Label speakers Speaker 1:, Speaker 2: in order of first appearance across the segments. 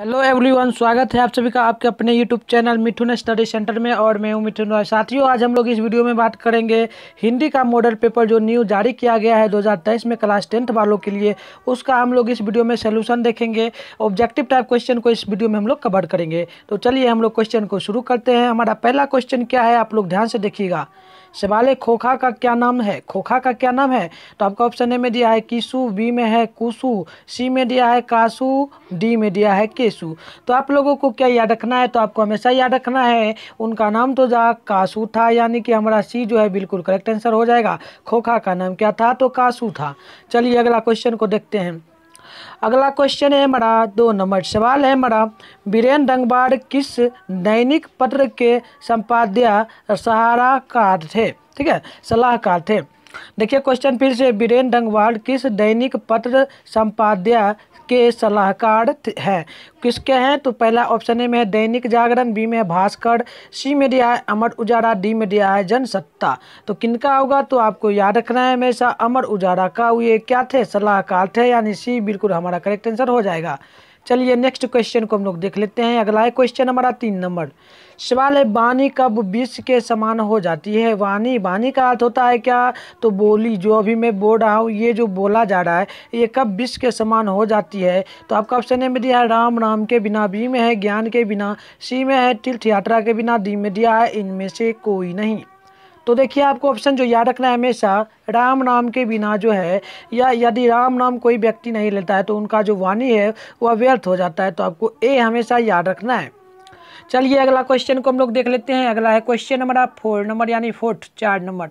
Speaker 1: hello everyone स्वागत है आप सभी का आपके अपने YouTube channel Mithun study centre में और मैं हूं मिथुन राय साथियों आज हम लोग इस वीडियो में बात करेंगे हिंदी का मॉडल पेपर जो न्यू जारी किया गया है 2023 में क्लास टेंथ वालों के लिए उसका हम लोग इस वीडियो में सोल्यूशन देखेंगे ऑब्जेक्टिव टाइप क्वेश्चन को इस वीडियो में हम लोग कवर करेंगे तो चलिए हम लोग क्वेश्चन को शुरू करते हैं हमारा पहला क्वेश्चन क्या है आप लोग ध्यान से देखिएगा सवाल है खोखा का क्या नाम है खोखा का क्या नाम है तो आपका ऑप्शन ए में दिया है किसु बी में है कुसु सी में दिया है कासु डी में दिया है केसु तो आप लोगों को क्या याद रखना है तो आपको हमेशा याद रखना है उनका नाम तो जा कासु था यानी कि हमारा सी जो है बिल्कुल करेक्ट आंसर हो जाएगा खोखा का नाम क्या था तो कासू था चलिए अगला क्वेश्चन को देखते हैं अगला क्वेश्चन है हमारा दो नंबर सवाल है हमारा बीरेन रंगबाड़ किस दैनिक पत्र के संपाद्य सहाराकार थे ठीक है सलाहकार थे देखिए क्वेश्चन फिर से बीरेन डंगवाल किस दैनिक पत्र संपाद्य के सलाहकार है किसके हैं तो पहला ऑप्शन ए में है दैनिक जागरण बी में है भास्कर सी में दिया है अमर उजाला डी में दिया है जनसत्ता तो किनका होगा तो आपको याद रखना है हमेशा अमर उजाला का ये क्या थे सलाहकार थे यानी सी बिल्कुल हमारा करेक्ट आंसर हो जाएगा चलिए नेक्स्ट क्वेश्चन को हम लोग देख लेते हैं अगला है क्वेश्चन हमारा तीन नंबर सवाल है वानी कब विश्व के समान हो जाती है वानी वानी का अर्थ होता है क्या तो बोली जो अभी मैं बोल रहा हूँ ये जो बोला जा रहा है ये कब विश्व के समान हो जाती है तो आपका ऑप्शन ए में दिया है राम राम के बिना बी में है ज्ञान के बिना सी में है तीर्थ यात्रा के बिना डी में दिया है इनमें से कोई नहीं तो देखिए आपको ऑप्शन जो याद रखना है हमेशा राम नाम के बिना जो है या यदि राम नाम कोई व्यक्ति नहीं लेता है तो उनका जो वाणी है वह व्यर्थ हो जाता है तो आपको ए हमेशा याद रखना है चलिए अगला क्वेश्चन को हम लोग देख लेते हैं अगला है क्वेश्चन नंबर आप फोर नंबर यानी फोर्थ चार नंबर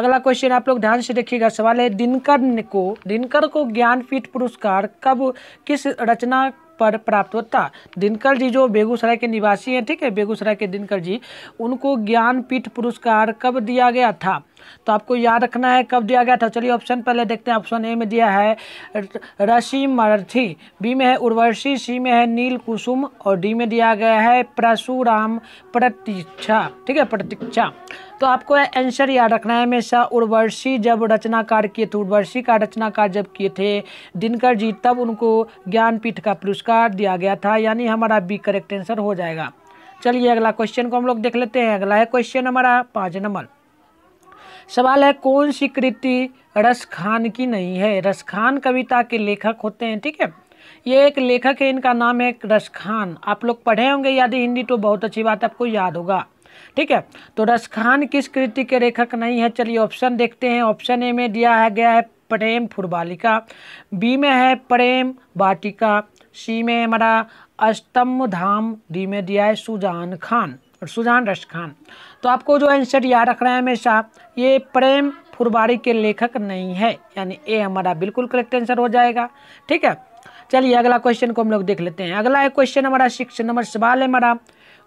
Speaker 1: अगला क्वेश्चन आप लोग ध्यान से देखिएगा सवाल है दिनकर को दिनकर को ज्ञानपीठ पुरस्कार कब किस रचना पर प्राप्त होता दिनकर जी जो बेगूसराय के निवासी हैं ठीक है बेगूसराय के दिनकर जी उनको ज्ञानपीठ पुरस्कार कब दिया गया था तो आपको याद रखना है कब दिया गया था चलिए ऑप्शन पहले देखते हैं ऑप्शन ए में दिया है रशि मरथी बी में है उर्वशी सी में है नील कुसुम और डी में दिया गया है परशुराम प्रतीक्षा ठीक है प्रतीक्षा तो आपको आंसर याद रखना है हमेशा उर्वशी जब रचनाकार किए थे उर्वशी का रचनाकार जब किए थे दिनकर जी तब उनको ज्ञानपीठ का पुरस्कार दिया गया था यानी हमारा बी करेक्ट आंसर हो जाएगा चलिए अगला क्वेश्चन को हम लोग देख लेते हैं अगला है क्वेश्चन हमारा पाँच नंबर सवाल है कौन सी कृति रस खान की नहीं है रस खान कविता के लेखक होते हैं ठीक है ये एक लेखक है इनका नाम है रस खान आप लोग पढ़े होंगे यदि हिंदी तो बहुत अच्छी बात आपको याद होगा ठीक है तो रस खान किस कृति के लेखक नहीं है चलिए ऑप्शन देखते हैं ऑप्शन ए में दिया है गया है प्रेम फुटबालिका बी में है प्रेम वाटिका सी में हमारा अष्टम धाम डी में दिया है सुजान खान और सुजान रश खान तो आपको जो आंसर याद रखना है हमेशा ये प्रेम फुरबारी के लेखक नहीं है यानी ए हमारा बिल्कुल करेक्ट आंसर हो जाएगा ठीक है चलिए अगला क्वेश्चन को हम लोग देख लेते हैं अगला है क्वेश्चन हमारा सिक्स नंबर सवाल है हमारा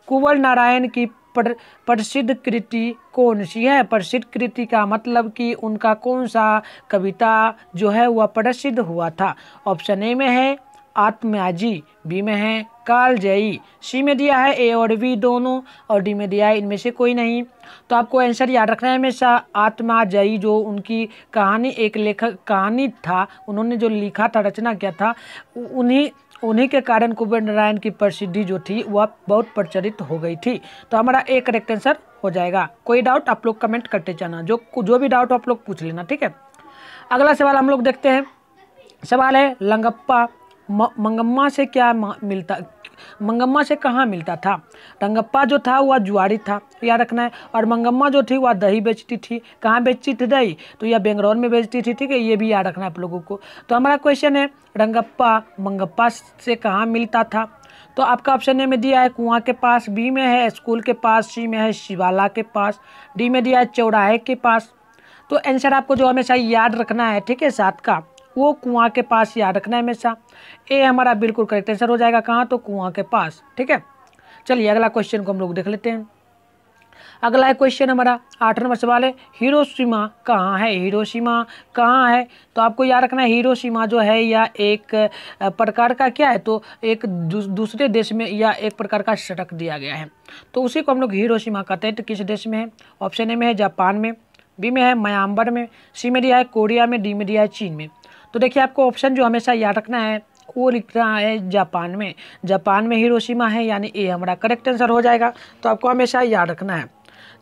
Speaker 1: कुंवर नारायण की प्रसिद्ध कृति कौन सी है प्रसिद्ध कृति का मतलब कि उनका कौन सा कविता जो है वह प्रसिद्ध हुआ था ऑप्शन ए में है आत्मयाजी बी में है कालजयी सी में दिया है ए और बी दोनों और डी में दिया है इनमें से कोई नहीं तो आपको आंसर याद रखना है हमेशा आत्माजयी जो उनकी कहानी एक लेखक कहानी था उन्होंने जो लिखा था रचना किया था उन्हीं उन्हीं के कारण कुबेर नारायण की प्रसिद्धि जो थी वह बहुत प्रचलित हो गई थी तो हमारा एक करेक्ट आंसर हो जाएगा कोई डाउट आप लोग कमेंट करते जाना जो जो भी डाउट आप लोग पूछ लेना ठीक है अगला सवाल हम लोग देखते हैं सवाल है लंगप्पा मंगम्मा से क्या मिलता मंगम्मा से कहाँ मिलता था रंगप्पा जो था वह जुआरी था याद रखना है और मंगम्मा जो थी वह दही बेचती थी कहाँ बेचती थी दही तो यह बेंगलोर में बेचती थी ठीक है ये भी याद रखना है आप लोगों को तो हमारा क्वेश्चन है रंगप्पा मंगप्पा से कहाँ मिलता था तो आपका ऑप्शन ए में दिया है कुआं के पास बी में है स्कूल के पास सी में है शिवाला के पास डी में दिया है चौराहे के पास तो आंसर आपको जो हमेशा याद रखना है ठीक है सात का वो कुआं के पास याद रखना है हमेशा ए हमारा बिल्कुल करेक्ट आंसर हो जाएगा कहाँ तो कुआं के पास ठीक है चलिए अगला क्वेश्चन को हम लोग देख लेते हैं अगला है क्वेश्चन हमारा आठ नंबर सवाल है सीमा कहाँ है सीमा कहाँ है तो आपको याद रखना है सीमा जो है या एक प्रकार का क्या है तो एक दूसरे देश में या एक प्रकार का सड़क दिया गया है तो उसी को हम लोग सीमा कहते हैं तो किस देश में है ऑप्शन ए में है जापान में बी में है म्यांबर में सी में दिया है कोरिया में डी में दिया है चीन में तो देखिए आपको ऑप्शन जो हमेशा याद रखना है वो लिख रहा है जापान में जापान में हिरोशिमा है यानी ए हमारा करेक्ट आंसर हो जाएगा तो आपको हमेशा याद रखना है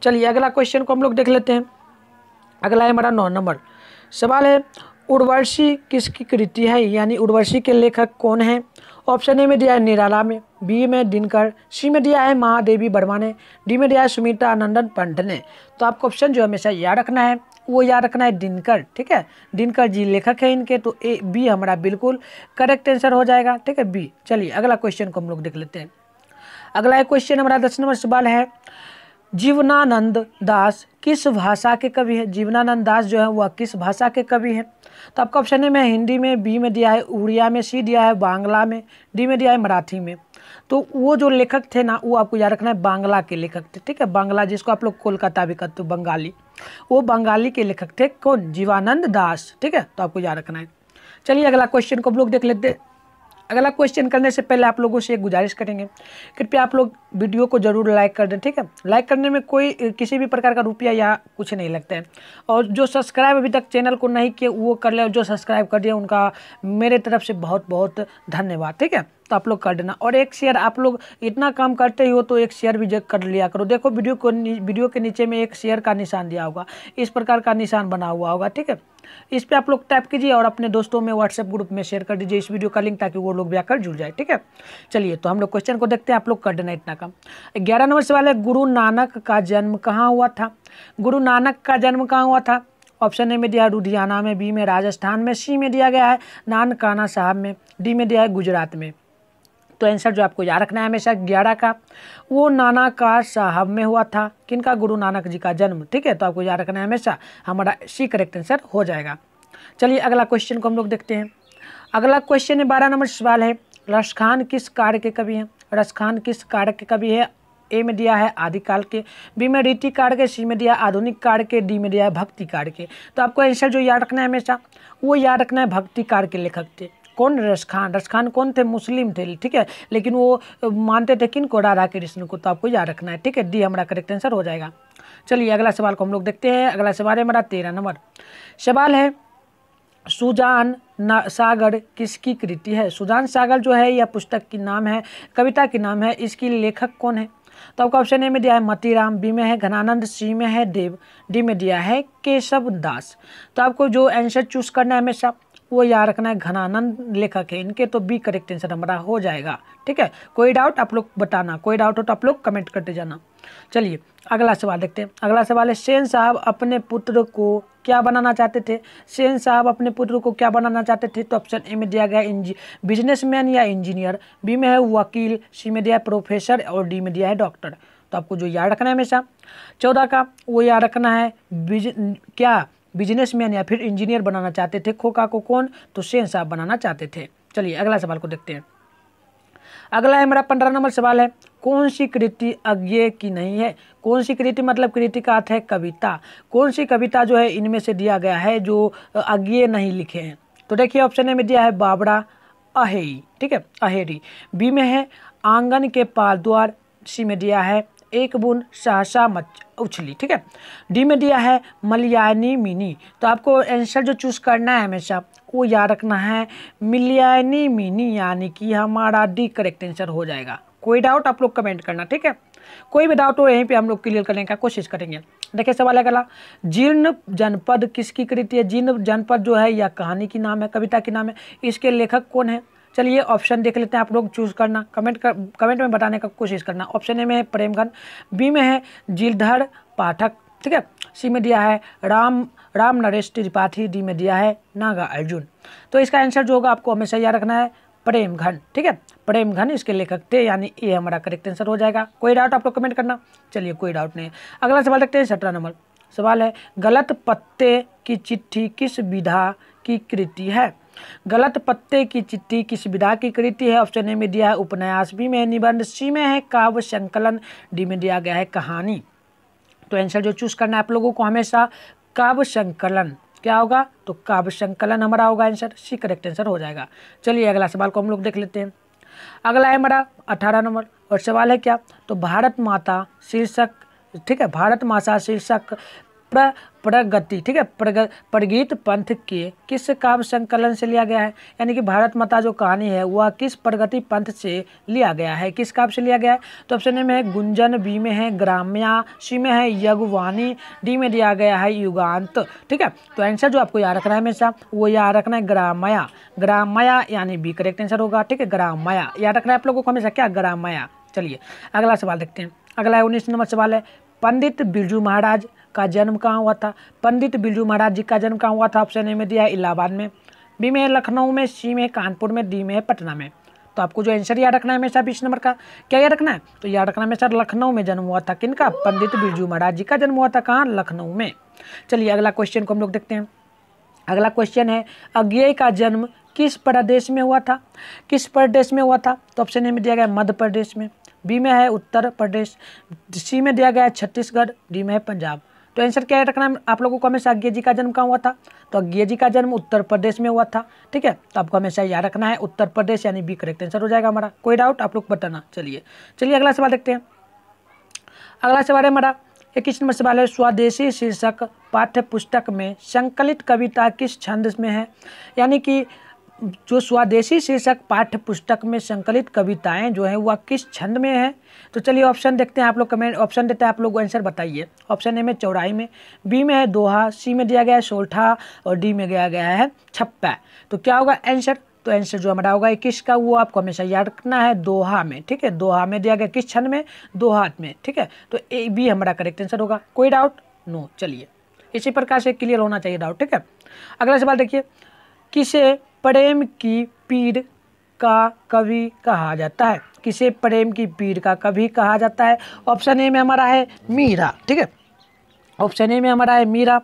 Speaker 1: चलिए अगला क्वेश्चन को हम लोग देख लेते हैं अगला है हमारा नौ नंबर सवाल है उर्वर्षी किसकी कृति है यानी उर्वर्षी के लेखक कौन है ऑप्शन ए में दिया है निराला में बी में दिनकर सी में दिया है महादेवी वर्मा ने डी में दिया है सुमिता आनंदन पंत ने तो आपको ऑप्शन जो हमेशा याद रखना है वो याद रखना है दिनकर ठीक है दिनकर जी लेखक है इनके तो ए बी हमारा बिल्कुल करेक्ट आंसर हो जाएगा ठीक है बी चलिए अगला क्वेश्चन को हम लोग देख लेते हैं अगला एक क्वेश्चन हमारा दस नंबर सवाल है जीवनानंद दास किस भाषा के कवि हैं जीवनानंद दास जो है वह किस भाषा के कवि हैं तो आपका ऑप्शन है मैं हिंदी में बी में दिया है उड़िया में सी दिया है बांग्ला में डी में दिया है मराठी में तो वो जो लेखक थे ना वो आपको याद रखना है बांग्ला के लेखक थे ठीक है बांग्ला जिसको आप लोग कोलकाता भी कहते हो बंगाली वो बंगाली के लेखक थे कौन जीवानंद दास ठीक है तो आपको याद रखना है चलिए अगला क्वेश्चन को हम लोग देख लेते अगला क्वेश्चन करने से पहले आप लोगों से एक गुजारिश करेंगे कृपया आप लोग वीडियो को जरूर लाइक कर दें ठीक है लाइक करने में कोई किसी भी प्रकार का रुपया यहाँ कुछ नहीं लगता है और जो सब्सक्राइब अभी तक चैनल को नहीं किए वो कर ले और जो सब्सक्राइब कर दिया उनका मेरे तरफ से बहुत बहुत धन्यवाद ठीक है तो आप लोग कर देना और एक शेयर आप लोग इतना काम करते ही हो तो एक शेयर भी कर लिया करो देखो वीडियो को वीडियो के नीचे में एक शेयर का निशान दिया होगा इस प्रकार का निशान बना हुआ होगा ठीक है इस पर आप लोग टैप कीजिए और अपने दोस्तों में व्हाट्सएप ग्रुप में शेयर कर दीजिए इस वीडियो का लिंक ताकि वो लोग भी आकर जुड़ जाए ठीक है चलिए तो हम लोग क्वेश्चन को देखते हैं आप लोग कर देना इतना काम ग्यारह नंबर सवाल है गुरु नानक का जन्म कहाँ हुआ था गुरु नानक का जन्म कहाँ हुआ था ऑप्शन ए में दिया लुधियाना में बी में राजस्थान में सी में दिया गया है नानकाना साहब में डी में दिया है गुजरात में तो आंसर जो आपको याद रखना है हमेशा ग्यारह का वो नाना का साहब में हुआ था किनका गुरु नानक जी का जन्म ठीक है तो आपको याद रखना है हमेशा हमारा सी करेक्ट आंसर हो जाएगा चलिए अगला क्वेश्चन को हम लोग देखते हैं अगला क्वेश्चन है बारह नंबर सवाल है रसखान किस कार्य के कवि हैं रसखान किस कार्य के कवि है ए में दिया है आदिकाल के बी में रीति कार्ड के सी में दिया आधुनिक कार्ड के डी में दिया है भक्ति कार्ड के तो आपको आंसर जो याद रखना है हमेशा वो याद रखना है भक्ति कार्ड के लेखक थे कौन रसखान रसखान कौन थे मुस्लिम थे ठीक है लेकिन वो मानते थे किन को राधा कृष्ण को तो आपको याद रखना है ठीक है डी हमारा करेक्ट आंसर हो जाएगा चलिए अगला सवाल को हम लोग देखते हैं अगला सवाल है हमारा तेरह नंबर सवाल है सुजान सागर किसकी कृति है सुजान सागर जो है यह पुस्तक की नाम है कविता की नाम है इसकी लेखक कौन है तो आपका ऑप्शन ए में दिया है मतीराम बी में है घनानंद सी में है देव डी में दिया है केशव दास तो आपको जो आंसर चूज करना है हमेशा वो याद रखना है घनानंद लेखक है इनके तो बी करेक्ट आंसर हमारा हो जाएगा ठीक है कोई डाउट आप लोग बताना कोई डाउट हो तो आप लोग कमेंट करते जाना चलिए अगला सवाल देखते हैं अगला सवाल है सेन साहब अपने पुत्र को क्या बनाना चाहते थे सेन साहब अपने पुत्र को क्या बनाना चाहते थे तो ऑप्शन ए में दिया गया इंजी बिजनेसमैन या इंजीनियर बी में है वकील सी में दिया है प्रोफेसर और डी में दिया है डॉक्टर तो आपको जो याद रखना है हमेशा चौदह का वो याद रखना है बिज क्या बिजनेसमैन या फिर इंजीनियर बनाना चाहते थे खोखा को कौन तो सेन साहब बनाना चाहते थे चलिए अगला सवाल को देखते हैं अगला है मेरा पंद्रह नंबर सवाल है कौन सी कृति अज्ञे की नहीं है कौन सी कृति मतलब कृति का अर्थ है कविता कौन सी कविता जो है इनमें से दिया गया है जो अज्ञे नहीं लिखे हैं तो देखिए ऑप्शन ए में दिया है बाबड़ा अहेई ठीक है अहेरी बी में है आंगन के पाल द्वार सी में दिया है एक बुन सहसा मच उछली ठीक है डी में दिया है मलयानी मिनी तो आपको आंसर जो चूज करना है हमेशा वो याद रखना है मिलयानी मिनी यानी कि हमारा डी करेक्ट आंसर हो जाएगा कोई डाउट आप लोग कमेंट करना ठीक है कोई भी डाउट हो यहीं पे हम लोग क्लियर करने का कोशिश करेंगे देखिए सवाल है अगला जीर्ण जनपद किसकी कृति है जीर्ण जनपद जो है या कहानी की नाम है कविता की नाम है इसके लेखक कौन है चलिए ऑप्शन देख लेते हैं आप लोग चूज़ करना कमेंट कर कमेंट में बताने का कोशिश करना ऑप्शन ए में है प्रेमघन बी में है जिलधर पाठक ठीक है सी में दिया है राम राम नरेश त्रिपाठी डी में दिया है नागा अर्जुन तो इसका आंसर जो होगा आपको हमेशा याद रखना है प्रेम घन ठीक है प्रेम घन इसके लेखक थे यानी ये हमारा करेक्ट आंसर हो जाएगा कोई डाउट आप लोग कमेंट करना चलिए कोई डाउट नहीं है अगला सवाल देखते हैं सत्रह नंबर सवाल है गलत पत्ते की चिट्ठी किस विधा की कृति है गलत पत्ते की चिट्ठी किस विधा की कृति है ऑप्शन ए में दिया है उपन्यास बी में निबंध सी में है काव्य संकलन डी में दिया गया है कहानी तो आंसर जो चूज करना है आप लोगों को हमेशा काव्य संकलन क्या होगा तो काव्य संकलन हमारा होगा आंसर सी करेक्ट आंसर हो जाएगा चलिए अगला सवाल को हम लोग देख लेते हैं अगला है हमारा अठारह नंबर और सवाल है क्या तो भारत माता शीर्षक ठीक है भारत माता शीर्षक प्रगति ठीक है प्रग प्रगीत पंथ के किस काव्य संकलन से लिया गया है यानी कि भारत माता जो कहानी है वह किस प्रगति पंथ से लिया गया है किस काव्य से लिया गया है तो ऑप्शन ए में है गुंजन बी में है ग्राम्या सी में है यगवानी डी में दिया गया है युगांत ठीक है तो आंसर जो आपको याद रखना है हमेशा वो याद रखना है ग्रामया ग्रामया यानी बी करेक्ट आंसर होगा ठीक है ग्रामया याद रखना है आप लोगों को हमेशा क्या ग्रामया चलिए अगला सवाल देखते हैं अगला है उन्नीस नंबर सवाल है पंडित बिरजू महाराज का जन्म कहाँ हुआ था पंडित बिरजू महाराज जी का जन्म कहाँ हुआ था ऑप्शन ए में दिया है इलाहाबाद में बी में है लखनऊ में सी में कानपुर में डी में है पटना में तो आपको जो आंसर याद रखना है हमेशा बीस नंबर का क्या याद रखना है तो याद रखना हमेशा लखनऊ में जन्म हुआ था किनका पंडित बिरजू महाराज जी का जन्म हुआ था कहाँ लखनऊ में चलिए अगला क्वेश्चन को हम लोग देखते हैं अगला क्वेश्चन है अज्ञे का जन्म किस प्रदेश में हुआ था किस प्रदेश में हुआ था तो ऑप्शन ए में दिया गया मध्य प्रदेश में बी में है उत्तर प्रदेश सी में दिया गया है छत्तीसगढ़ डी में है पंजाब तो आंसर क्या रखना है आप लोगों को हमेशा अज्ञे जी का जन्म कहाँ हुआ था तो अज्ञे जी का जन्म उत्तर प्रदेश में हुआ था ठीक है तो आपको हमेशा याद रखना है उत्तर प्रदेश यानी बी करेक्ट आंसर हो जाएगा हमारा कोई डाउट आप लोग बताना चलिए चलिए अगला सवाल देखते हैं अगला सवाल है हमारा इक्कीस नंबर सवाल है स्वदेशी शीर्षक पाठ्य पुस्तक में संकलित कविता किस छंद में है यानी कि जो स्वदेशी शीर्षक पाठ्य पुस्तक में संकलित कविताएं जो हैं वह किस छंद में है तो चलिए ऑप्शन देखते हैं आप लोग कमेंट ऑप्शन देते हैं आप लोग आंसर बताइए ऑप्शन ए में चौराई में बी में है दोहा सी में दिया गया है सोल्ठा और डी में दिया गया है छप्पा तो क्या होगा आंसर तो आंसर जो हमारा होगा इक्कीस का वो आपको हमेशा याद रखना है दोहा में ठीक है दोहा में दिया गया किस छंद में दोहा में ठीक है तो ए बी हमारा करेक्ट आंसर होगा कोई डाउट नो चलिए इसी प्रकार से क्लियर होना चाहिए डाउट ठीक है अगला सवाल देखिए किसे प्रेम की पीर का कवि कहा जाता है किसे प्रेम की पीर का कवि कहा जाता है ऑप्शन ए में हमारा है मीरा ठीक है ऑप्शन ए में हमारा है मीरा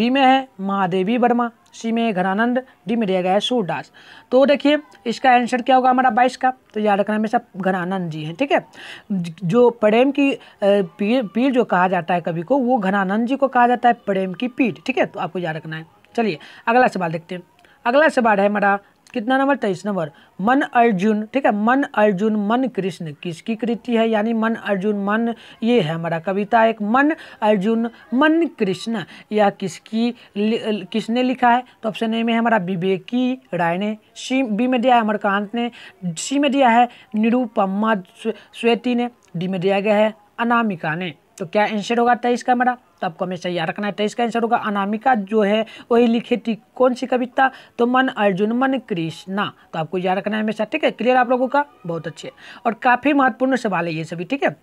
Speaker 1: बी में है महादेवी वर्मा सी में घरानंद डी में दिया गया है सूरदास तो देखिए इसका आंसर क्या होगा हमारा बाईस का तो याद रखना हमेशा घरानंद जी हैं ठीक है जो प्रेम की पीर पीर जो कहा जाता है कवि को वो घरानंद जी को कहा जाता है प्रेम की पीठ ठीक है तो आपको याद रखना है चलिए अगला सवाल देखते हैं अगला सवाल है हमारा कितना नंबर तेईस नंबर मन अर्जुन ठीक है मन अर्जुन मन कृष्ण किसकी कृति है यानी मन अर्जुन मन ये है हमारा कविता एक मन अर्जुन मन कृष्ण या किसकी किसने लिखा है तो ऑप्शन ए में हमारा विवेकी राय ने सी बी में दिया है अमरकांत ने सी में दिया है निरुपम्मा श्वेती ने डी में दिया गया है अनामिका ने तो क्या आंसर होगा तेईस का हमारा तो आपको हमेशा याद रखना है तो इसका आंसर होगा अनामिका जो है वही लिखी थी कौन सी कविता तो मन अर्जुन मन कृष्णा तो आपको याद रखना है हमेशा ठीक है क्लियर आप लोगों का बहुत अच्छे और काफ़ी महत्वपूर्ण सवाल है ये सभी ठीक है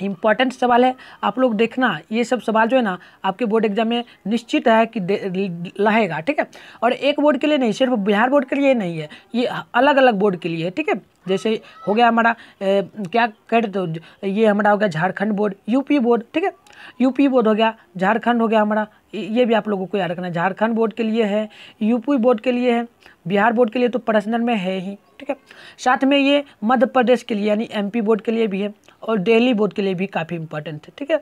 Speaker 1: इम्पॉर्टेंट सवाल है आप लोग देखना ये सब सवाल जो है ना आपके बोर्ड एग्जाम में निश्चित है कि रहेगा ठीक है और एक बोर्ड के लिए नहीं सिर्फ बिहार बोर्ड के लिए नहीं है ये अलग अलग बोर्ड के लिए है ठीक है जैसे हो गया हमारा ए, क्या रहे तो ये हमारा हो गया झारखंड बोर्ड यूपी बोर्ड ठीक है यूपी बोर्ड हो गया झारखंड हो गया हमारा ये भी आप लोगों को याद रखना है झारखंड बोर्ड के लिए है यूपी बोर्ड के लिए है बिहार बोर्ड के लिए तो पर्सनल में है ही ठीक है साथ में ये मध्य प्रदेश के लिए यानी एमपी बोर्ड के लिए भी है और दिल्ली बोर्ड के लिए भी काफ़ी इंपॉर्टेंट है ठीक है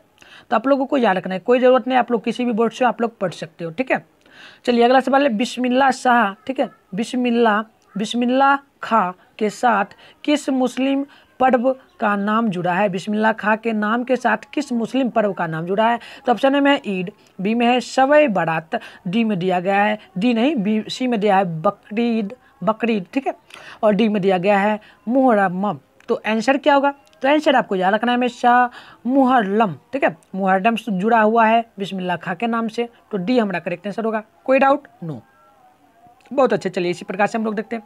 Speaker 1: तो आप लोगों को याद रखना है कोई ज़रूरत नहीं आप लोग किसी भी बोर्ड से आप लोग पढ़ सकते हो ठीक है चलिए अगला सवाल है बिस्मिल्ला शाह ठीक है बिस्मिल्ला बिस्मिल्ला खा के साथ किस मुस्लिम पर्व का नाम जुड़ा है बिस्मिल्ला खां के नाम के साथ किस मुस्लिम पर्व का नाम जुड़ा है तो ऑप्शन में है ईद बी में है शवे बारात डी में दिया गया है डी नहीं बी सी में दिया है बकरीद बकरीद ठीक है और डी में दिया गया है मुहर्रम तो आंसर क्या होगा तो आंसर आपको याद रखना है हमेशा मुहर्रम ठीक है मुहर्रम जुड़ा हुआ है बिस्मिल्ला खा के नाम से तो डी हमारा करेक्ट आंसर होगा कोई डाउट नो बहुत अच्छे चलिए इसी प्रकार से हम लोग देखते हैं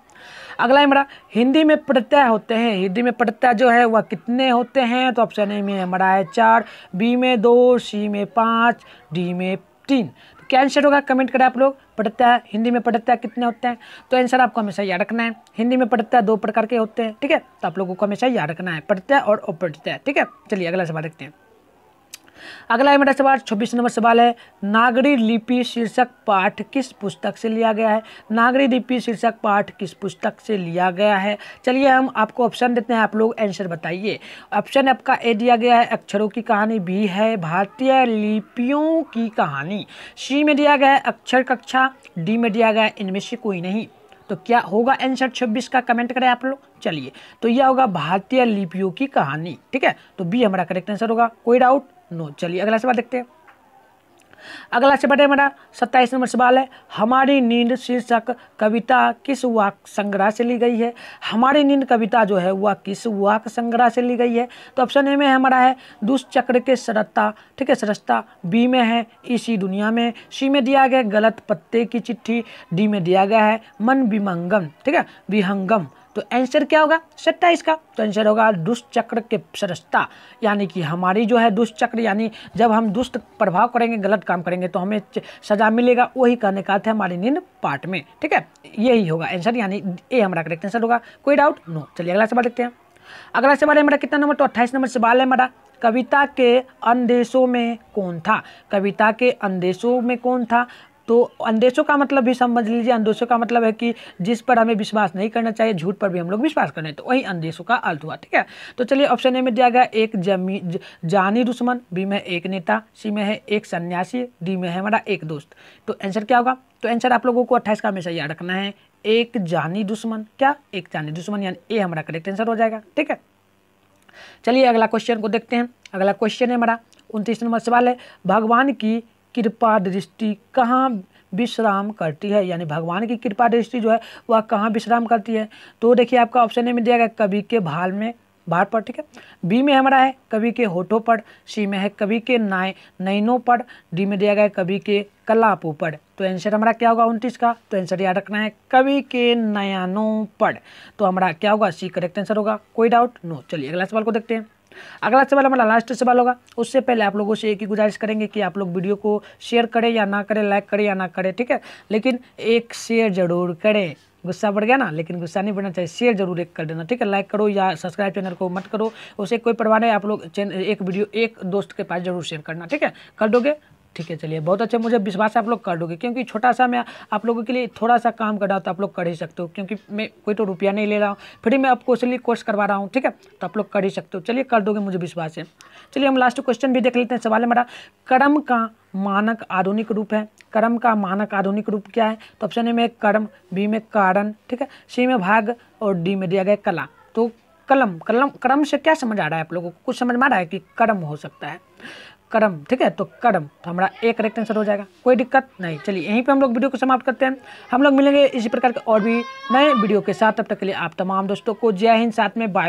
Speaker 1: अगला हमारा हिंदी में प्रत्यय होते हैं हिंदी में प्रत्यय जो है वह कितने होते हैं तो ऑप्शन ए में हमारा है चार बी में दो सी में पाँच डी में तीन तो क्या आंसर होगा कमेंट करें आप लोग प्रत्यय हिंदी में प्रत्यय कितने होते हैं तो आंसर आपको हमेशा याद रखना है हिंदी में प्रत्यय दो प्रकार के होते हैं ठीक है तो आप लोगों को हमेशा याद रखना है प्रत्यय और अप्रत्यय ठीक है चलिए अगला सवाल देखते हैं अगला मेरा सवाल छब्बीस नंबर सवाल है नागरी लिपि शीर्षक पाठ किस पुस्तक से लिया गया है नागरी लिपि शीर्षक पाठ किस पुस्तक से लिया गया है चलिए हम आपको ऑप्शन देते हैं आप लोग आंसर बताइए ऑप्शन आपका ए दिया गया है अक्षरों की कहानी बी है भारतीय लिपियों की कहानी सी में दिया गया है अक्षर कक्षा डी में दिया गया है इनमें से कोई नहीं तो क्या होगा आंसर 26 का कमेंट करें आप लोग चलिए तो यह होगा भारतीय लिपियों की कहानी ठीक है तो बी हमारा करेक्ट आंसर होगा कोई डाउट नो चलिए अगला सवाल देखते हैं अगला सवाल है हमारा सत्ताईस नंबर सवाल है हमारी नींद शीर्षक कविता किस वाक संग्रह से ली गई है हमारी नींद कविता जो है वह किस वाक संग्रह से ली गई है तो ऑप्शन ए में हमारा है दुष्चक्र के सरत्ता ठीक है सरस्ता बी में है इसी दुनिया में सी में दिया गया गलत पत्ते की चिट्ठी डी में दिया गया है मन विमंगम ठीक है विहंगम तो आंसर क्या होगा सत्ताईस का तो आंसर होगा दुष्ट चक्र के सरसता यानी कि हमारी जो है दुष्ट चक्र यानी जब हम दुष्ट प्रभाव करेंगे गलत काम करेंगे तो हमें सजा मिलेगा वही कहने का था हमारे निम्न पार्ट में ठीक है यही होगा आंसर यानी ए हमारा करेक्ट आंसर होगा कोई डाउट नो चलिए अगला सवाल देखते हैं अगला सवाल है हमारा कितना नंबर तो अट्ठाईस नंबर सवाल है हमारा कविता के अंदेशों में कौन था कविता के अंदेशों में कौन था तो अंदेशों का मतलब भी समझ लीजिए अंदेशों का मतलब है कि जिस पर हमें विश्वास नहीं करना चाहिए झूठ पर भी हम लोग विश्वास करने तो वही अंदेशों का अर्थ हुआ ठीक है तो चलिए ऑप्शन ए में दिया गया एक जमी ज, जानी दुश्मन बी में एक नेता सी में है एक सन्यासी डी में है हमारा एक दोस्त तो आंसर क्या होगा तो आंसर आप लोगों को अट्ठाईस का हमेशा याद रखना है एक जानी दुश्मन क्या एक जानी दुश्मन यानी ए हमारा करेक्ट आंसर हो जाएगा ठीक है चलिए अगला क्वेश्चन को देखते हैं अगला क्वेश्चन है हमारा उनतीस नंबर सवाल है भगवान की कृपा दृष्टि कहाँ विश्राम करती है यानी भगवान की कृपा दृष्टि जो है वह कहाँ विश्राम करती है तो देखिए आपका ऑप्शन ए में दिया गया कवि के भाल में भार पर ठीक है बी में हमारा है कवि के होठों पर सी में है कवि के नाय नैनों पर डी में दिया गया है कवि के कलापों पर तो आंसर हमारा क्या होगा उनतीस का तो आंसर याद रखना है कवि के नयानों पर तो हमारा क्या होगा सी करेक्ट आंसर होगा कोई डाउट नो चलिए अगला सवाल को देखते हैं अगला सवाल हमारा लास्ट सवाल होगा उससे पहले आप लोगों से एक ही गुजारिश करेंगे कि आप लोग वीडियो को शेयर करें या ना करें लाइक करें या ना करें ठीक है लेकिन एक शेयर जरूर करें गुस्सा बढ़ गया ना लेकिन गुस्सा नहीं बढ़ना चाहिए शेयर जरूर एक कर देना ठीक है लाइक करो या सब्सक्राइब चैनल को मत करो उसे कोई परवाह नहीं आप लोग एक वीडियो एक दोस्त के पास जरूर शेयर करना ठीक है कर दोगे ठीक है चलिए बहुत अच्छा मुझे विश्वास है आप लोग कर दोगे क्योंकि छोटा सा मैं आप लोगों के लिए थोड़ा सा काम कर रहा हूँ तो आप लोग कर ही सकते हो क्योंकि मैं कोई तो रुपया नहीं ले रहा हूँ फ्री मैं आपको इसलिए कोर्स करवा रहा हूँ ठीक है तो आप लोग कर ही सकते हो चलिए कर दोगे मुझे विश्वास है चलिए हम लास्ट क्वेश्चन भी देख लेते हैं सवाल है मेरा कर्म का मानक आधुनिक रूप है कर्म का मानक आधुनिक रूप क्या है तो ऑप्शन ए में कर्म बी में कारण ठीक है सी में भाग और डी में दिया गया कला तो कलम कलम कर्म से क्या समझ आ रहा है आप लोगों को कुछ समझ में आ रहा है कि कर्म हो सकता है कर्म ठीक है तो कर्म तो हमारा एक करेक्ट आंसर हो जाएगा कोई दिक्कत नहीं चलिए यहीं पे हम लोग वीडियो को समाप्त करते हैं हम लोग मिलेंगे इसी प्रकार के और भी नए वीडियो के साथ तब तक के लिए आप तमाम दोस्तों को जय हिंद साथ में बाय